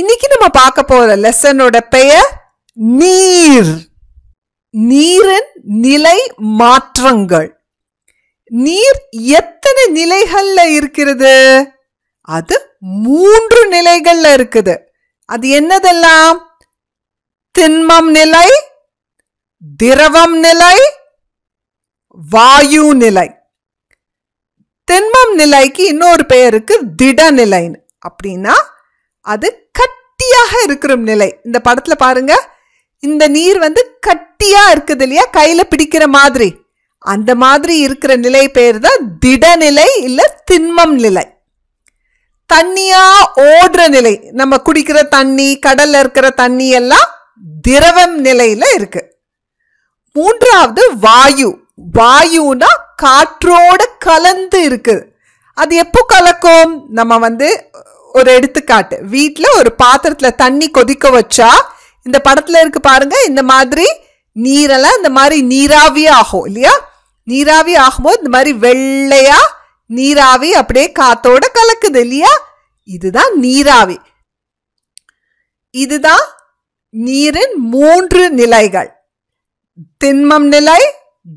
இன்னைக்கு நம்ம பார்க்க போற லெசனோட பெயர் நீர் நீரின் நிலை மாற்றங்கள் நீர் எத்தனை நிலைகள்ல இருக்கிறது அது மூன்று நிலைகள்ல இருக்குது அது என்னதெல்லாம் திண்மம் நிலை திரவம் நிலை வாயு நிலை திண்மம் நிலைக்கு இன்னொரு பெயருக்கு திட நிலைன்னு அப்படின்னா அது கட்டியாக இருக்கிற நிலை இந்த படத்துல பாருங்க இந்த நீர் வந்து கட்டியா இருக்குது இல்லையா கையில பிடிக்கிற மாதிரி அந்த மாதிரி இருக்கிற நிலை பேர் தான் திடநிலை இல்லை திண்மம் நிலை தண்ணியா ஓடுற நிலை நம்ம குடிக்கிற தண்ணி கடல்ல இருக்கிற தண்ணி எல்லாம் திரவம் நிலையில இருக்கு மூன்றாவது வாயு வாயுனா காற்றோட கலந்து இருக்கு அது எப்போ கலக்கும் நம்ம வந்து ஒரு எடுத்துக்காட்டு வீட்டில் ஒரு பாத்திரத்தில் தண்ணி கொதிக்க வச்சா இந்த படத்தில் இருக்கு பாருங்க இந்த மாதிரி நீரெல்லாம் இந்த மாதிரி நீராவி ஆகும் இல்லையா நீராவி ஆகும்போது இந்த மாதிரி வெள்ளையா நீராவி அப்படியே காத்தோட கலக்குது இல்லையா இதுதான் நீராவி இதுதான் நீரின் மூன்று நிலைகள் திண்மம் நிலை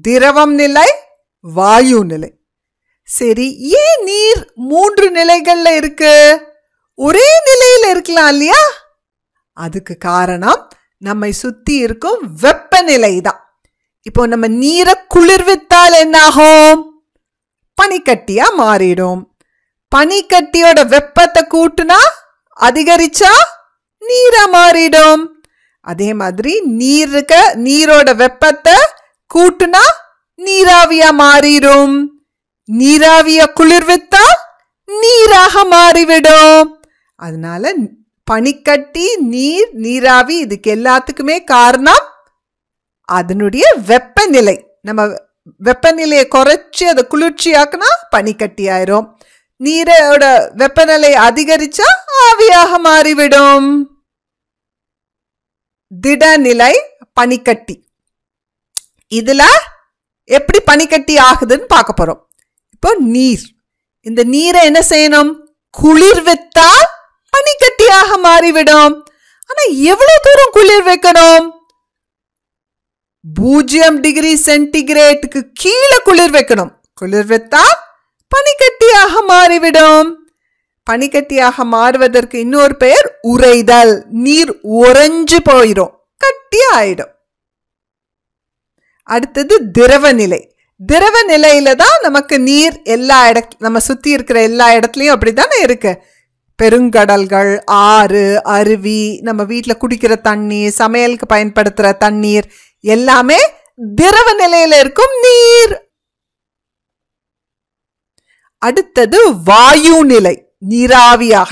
திரவம் நிலை வாயு நிலை சரி ஏன் நீர் மூன்று நிலைகள்ல இருக்கு ஒரே நிலையில் இருக்கலாம் இல்லையா அதுக்கு காரணம் நம்மை சுத்தி இருக்கும் வெப்பநிலை தான் இப்போ நம்ம நீரை குளிர்வித்தால் என்னாகும் பனிக்கட்டியா மாறிடும் பனிக்கட்டியோட வெப்பத்தை கூட்டுனா அதிகரிச்சா நீரை மாறிடும் அதே மாதிரி நீர் இருக்க நீரோட வெப்பத்தை கூட்டுனா நீராவியா மாறிடும் நீராவிய குளிர்வித்தா நீராக மாறிவிடும் அதனால பனிக்கட்டி நீர் நீராவி இதுக்கு எல்லாத்துக்குமே காரணம் அதனுடைய வெப்பநிலை நம்ம வெப்பநிலையை குறைச்சி அதை குளிர்ச்சியாக்குனா பனிக்கட்டி ஆயிரும் நீரோட வெப்பநிலை அதிகரிச்சா ஆவியாக மாறிவிடும் திடநிலை பனிக்கட்டி இதுல எப்படி பனிக்கட்டி ஆகுதுன்னு பார்க்க போறோம் இப்போ நீர் இந்த நீரை என்ன செய்யணும் குளிர்வித்தால் கட்டியாக மாறிவிடும் ஆனா எவ்வளவு தூரம் குளிர் வைக்கணும் பூஜ்ஜியம் டிகிரி சென்டிகிரேட்டுக்கு கீழே குளிர் வைக்கணும் குளிர் வைத்தா பனிக்கட்டியாக மாறிவிடும் பனிக்கட்டியாக மாறுவதற்கு இன்னொரு பெயர் உறைதல் நீர் உறைஞ்சு போயிடும் கட்டி ஆயிடும் அடுத்தது திரவ நிலை திரவ நிலையில தான் நமக்கு நீர் எல்லா இட நம்ம சுத்தி இருக்கிற எல்லா இடத்துலயும் அப்படித்தானே இருக்கு பெருங்கடல்கள் ஆறு அருவி நம்ம வீட்டில் குடிக்கிற தண்ணி சமையலுக்கு பயன்படுத்துகிற தண்ணீர் எல்லாமே திரவ நிலையில் இருக்கும் நீர் அடுத்தது வாயு நிலை நீராவியாக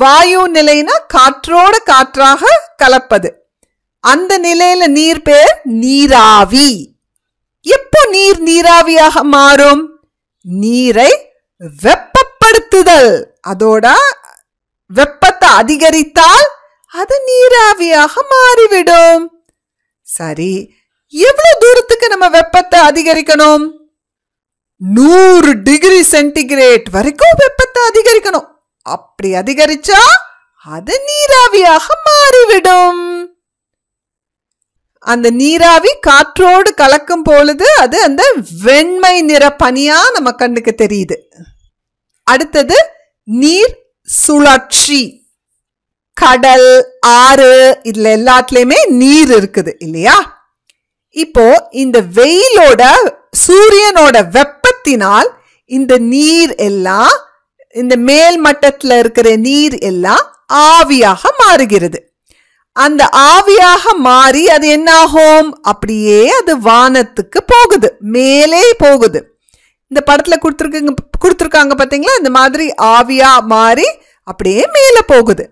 வாயு நிலைனா காற்றோட காற்றாக கலப்பது அந்த நிலையில நீர் பேர் நீராவி எப்போ நீர் நீராவியாக மாறும் நீரை வெப்பப்படுத்துதல் அதோட வெப்பத்தை அதிகரித்தால் அது நீராவியாக மாறிவிடும் சரி எவ்வளவு தூரத்துக்கு நம்ம வெப்பத்தை அதிகரிக்கணும் நூறு டிகிரி சென்டிகிரேட் வரைக்கும் வெப்பத்தை அதிகரிக்கணும் அப்படி அதிகரிச்சா அது நீராவியாக மாறிவிடும் அந்த நீராவி காற்றோடு கலக்கும் பொழுது அது அந்த வெண்மை நிற பனியா நம்ம கண்ணுக்கு தெரியுது அடுத்தது நீர் சுழற்சி கடல் ஆறு இதுல எல்லாத்துலயுமே நீர் இருக்குது இல்லையா இப்போ இந்த வெயிலோட சூரியனோட வெப்பத்தினால் இந்த நீர் எல்லாம் இந்த மேல் மட்டத்துல இருக்கிற நீர் எல்லாம் ஆவியாக மாறுகிறது அந்த ஆவியாக மாறி அது என்னாகும் அப்படியே அது வானத்துக்கு போகுது மேலே போகுது இந்த படத்தில் கொடுத்துருக்குங்க கொடுத்துருக்காங்க பார்த்தீங்களா இந்த மாதிரி ஆவியாக மாறி அப்படியே மேலே போகுது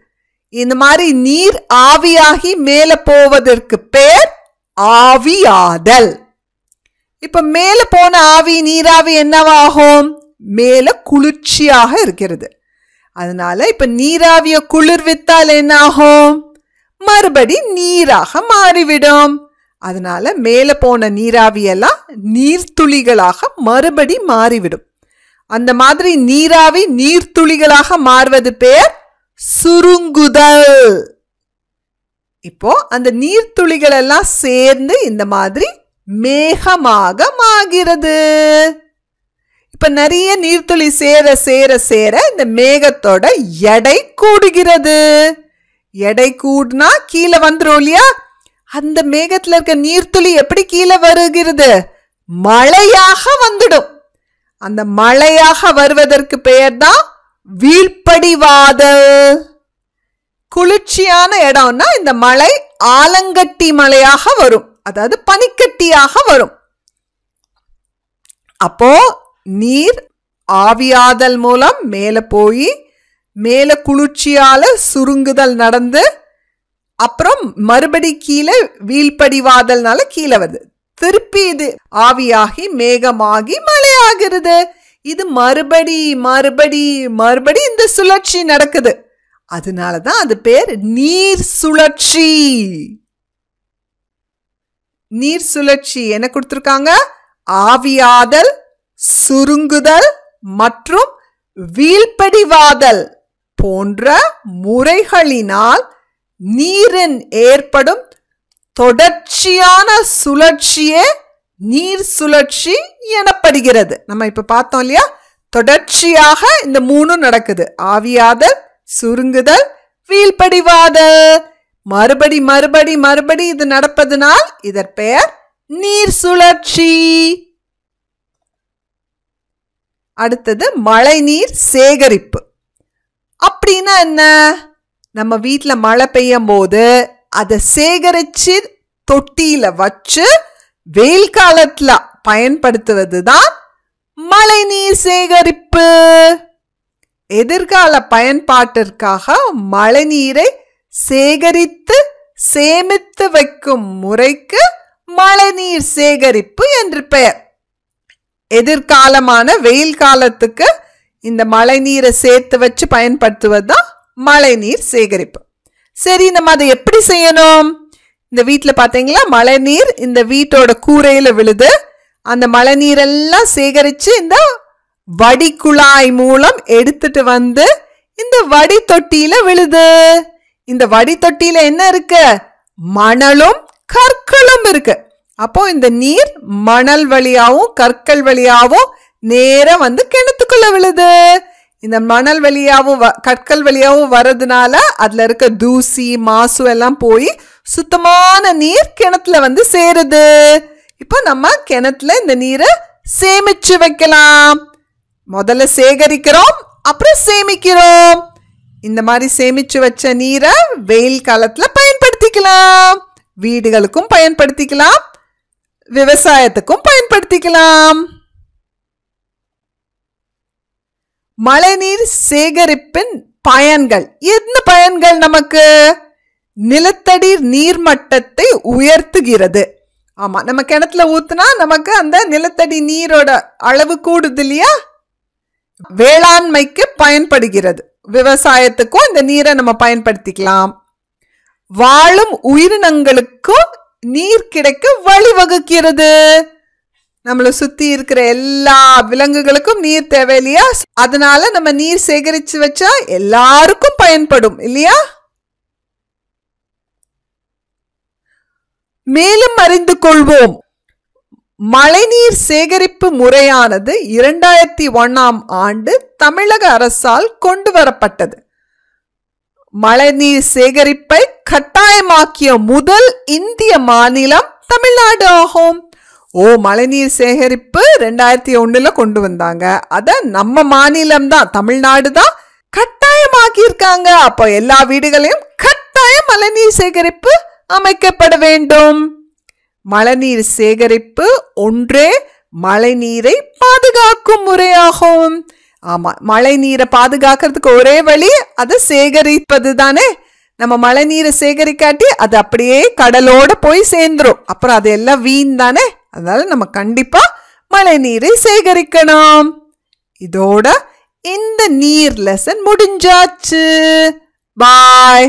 இந்த மாதிரி நீர் ஆவியாகி மேலே போவதற்கு பேர் ஆவியாதல் இப்போ மேலே போன ஆவி நீராவி என்னவாகும் மேலே குளிர்ச்சியாக இருக்கிறது அதனால இப்போ நீராவியை குளிர்வித்தால் என்ன ஆகும் மறுபடி நீராக மாறிவிடும் அதனால் மேலே போன நீராவியெல்லாம் நீர்த்துளிகளாக மறுபடி மாறிவிடும் அந்த மாதிரி நீராவி நீர்த்துளிகளாக மாறுவது பேர் சுருங்குதல் இப்போ அந்த நீர்த்துளிகள் எல்லாம் சேர்ந்து இந்த மாதிரி மேகமாக மாகிறது இப்ப நிறைய நீர்த்துளி சேர சேர சேர இந்த மேகத்தோட எடை கூடுகிறது எடை கூடுனா கீழே வந்துடும் இல்லையா அந்த மேகத்துல இருக்க நீர்த்துளி எப்படி கீழே வருகிறது மழையாக வந்துடும் அந்த மழையாக வருவதற்கு பெயர் தான் வீழ்படிவாத குளிர்ச்சியான இடம்னா இந்த மலை ஆலங்கட்டி மலையாக வரும் அதாவது பனிக்கட்டியாக வரும் அப்போ நீர் ஆவியாதல் மூலம் மேலே போய் மேலே குளிர்ச்சியால சுருங்குதல் நடந்து அப்புறம் மறுபடி கீழே வீழ்படிவாதல்னால கீழே வருது திருப்பி இது ஆவியாகி மேகமாகி மழையாகிறது இது மறுபடி மறுபடி மறுபடி இந்த சுழற்சி நடக்குது அதனால தான் அது பேர் நீர் சுழற்சி நீர் சுழற்சி என்ன கொடுத்துருக்காங்க ஆவியாதல் சுருங்குதல் மற்றும் வீழ்படிவாதல் போன்ற முறைகளினால் நீரின் ஏற்படும் தொடர்ச்சியான சுழற்சியே நீர் சுழற்சி எனப்படுகிறது நம்ம இப்போ பார்த்தோம் இல்லையா தொடர்ச்சியாக இந்த மூணும் நடக்குது ஆவியாதல் சுருங்குதல் வீழ்படிவாதல் மறுபடி மறுபடி மறுபடி இது நடப்பதனால் இதன் பெயர் நீர் சுழற்சி அடுத்தது மழைநீர் சேகரிப்பு அப்படின்னா என்ன நம்ம வீட்டில் மழை பெய்யும் போது அதை சேகரித்து தொட்டியில் வச்சு வெயில் காலத்தில் பயன்படுத்துவது தான் மழை நீர் சேகரிப்பு எதிர்கால பயன்பாட்டிற்காக மழை நீரை சேகரித்து சேமித்து வைக்கும் முறைக்கு மழைநீர் சேகரிப்பு என்று பெயர் எதிர்காலமான வெயில் காலத்துக்கு இந்த மழைநீரை சேர்த்து வச்சு பயன்படுத்துவது தான் மழைநீர் சேகரிப்பு சரி நம்ம அதை எப்படி செய்யணும் இந்த வீட்டில் பார்த்தீங்களா மழைநீர் இந்த வீட்டோட கூரையில் விழுது அந்த மழை சேகரித்து இந்த வடிக்குழாய் மூலம் எடுத்துட்டு வந்து இந்த வடி தொட்டியில விழுது இந்த வடி தொட்டியில என்ன இருக்கு மணலும் கற்களும் இருக்கு அப்போ இந்த நீர் மணல் வழியாவும் கற்கள் வழியாவும் நேரம் வந்து கிணத்துக்குள்ள விழுது இந்த மணல் வழியாகவும் வ கற்கள் வழியாகவும் வர்றதுனால அதில் இருக்க தூசி மாசு எல்லாம் போய் சுத்தமான நீர் கிணத்துல வந்து சேருது இப்போ நம்ம கிணத்துல இந்த நீரை சேமிச்சு வைக்கலாம் முதல்ல சேகரிக்கிறோம் அப்புறம் சேமிக்கிறோம் இந்த மாதிரி சேமிச்சு வச்ச நீரை வெயில் காலத்தில் பயன்படுத்திக்கலாம் வீடுகளுக்கும் பயன்படுத்திக்கலாம் விவசாயத்துக்கும் பயன்படுத்திக்கலாம் மழைநீர் சேகரிப்பின் பயன்கள் என்ன பயன்கள் நமக்கு நிலத்தடி நீர்மட்டத்தை உயர்த்துகிறது ஆமா நம்ம கிணத்துல ஊத்துனா நமக்கு அந்த நிலத்தடி நீரோட அளவு கூடுது இல்லையா வேளாண்மைக்கு பயன்படுகிறது விவசாயத்துக்கும் இந்த நீரை நம்ம பயன்படுத்திக்கலாம் வாழும் உயிரினங்களுக்கும் நீர் கிடைக்க வழிவகுக்கிறது நம்மளை சுற்றி இருக்கிற எல்லா விலங்குகளுக்கும் நீர் தேவை இல்லையா அதனால நம்ம நீர் சேகரித்து வச்சா எல்லாருக்கும் பயன்படும் இல்லையா மேலும் அறிந்து கொள்வோம் மழைநீர் சேகரிப்பு முறையானது இரண்டாயிரத்தி ஒன்றாம் ஆண்டு தமிழக அரசால் கொண்டு வரப்பட்டது மழைநீர் சேகரிப்பை கட்டாயமாக்கிய முதல் இந்திய மாநிலம் தமிழ்நாடு ஆகும் ஓ மழைநீர் சேகரிப்பு ரெண்டாயிரத்தி ஒன்றில் கொண்டு வந்தாங்க அதை நம்ம மாநிலம்தான் தமிழ்நாடு தான் கட்டாயமாக்கியிருக்காங்க அப்போ எல்லா வீடுகளையும் கட்டாய மழைநீர் சேகரிப்பு அமைக்கப்பட வேண்டும் மழைநீர் சேகரிப்பு ஒன்றே மழைநீரை பாதுகாக்கும் முறையாகும் ஆமாம் மழை நீரை பாதுகாக்கிறதுக்கு ஒரே வழி அதை சேகரிப்பது தானே நம்ம மழை நீரை சேகரிக்காட்டி அது அப்படியே கடலோட போய் சேர்ந்துடும் அப்புறம் அது எல்லாம் வீண் தானே அதனால் நம்ம கண்டிப்பாக மழை நீரை சேகரிக்கணும் இதோட இந்த நீர் லெசன் முடிஞ்சாச்சு பாய்